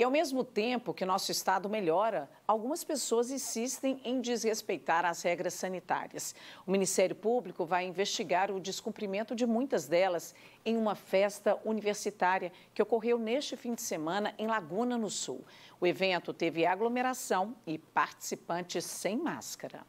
E ao mesmo tempo que nosso estado melhora, algumas pessoas insistem em desrespeitar as regras sanitárias. O Ministério Público vai investigar o descumprimento de muitas delas em uma festa universitária que ocorreu neste fim de semana em Laguna no Sul. O evento teve aglomeração e participantes sem máscara.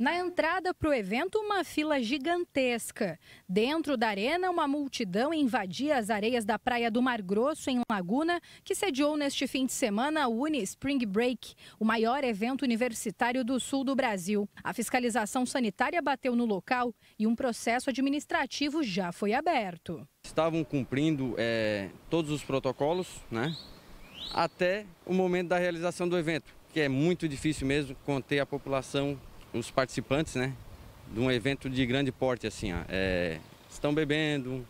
Na entrada para o evento, uma fila gigantesca. Dentro da arena, uma multidão invadia as areias da Praia do Mar Grosso, em Laguna, que sediou neste fim de semana o Uni Spring Break, o maior evento universitário do sul do Brasil. A fiscalização sanitária bateu no local e um processo administrativo já foi aberto. Estavam cumprindo é, todos os protocolos, né? Até o momento da realização do evento, que é muito difícil mesmo conter a população os participantes, né, de um evento de grande porte, assim, ó, é, estão bebendo,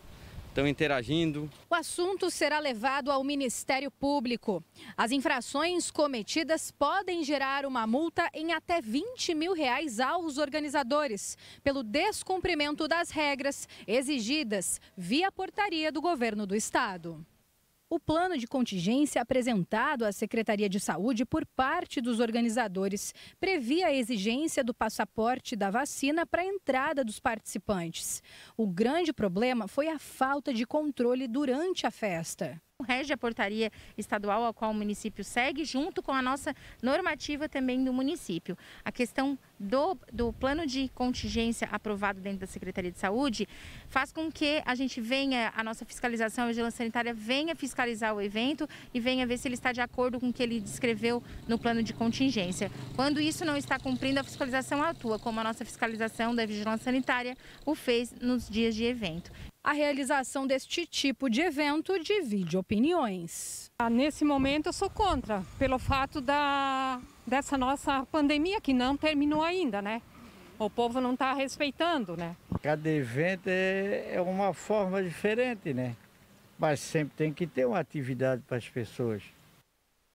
estão interagindo. O assunto será levado ao Ministério Público. As infrações cometidas podem gerar uma multa em até 20 mil reais aos organizadores, pelo descumprimento das regras exigidas via portaria do governo do estado. O plano de contingência apresentado à Secretaria de Saúde por parte dos organizadores previa a exigência do passaporte da vacina para a entrada dos participantes. O grande problema foi a falta de controle durante a festa rege a portaria estadual a qual o município segue, junto com a nossa normativa também do município. A questão do, do plano de contingência aprovado dentro da Secretaria de Saúde faz com que a gente venha, a nossa fiscalização, a vigilância sanitária venha fiscalizar o evento e venha ver se ele está de acordo com o que ele descreveu no plano de contingência. Quando isso não está cumprindo, a fiscalização atua, como a nossa fiscalização da vigilância sanitária o fez nos dias de evento a realização deste tipo de evento divide opiniões. Ah, nesse momento eu sou contra, pelo fato da, dessa nossa pandemia que não terminou ainda, né? O povo não está respeitando, né? Cada evento é, é uma forma diferente, né? Mas sempre tem que ter uma atividade para as pessoas.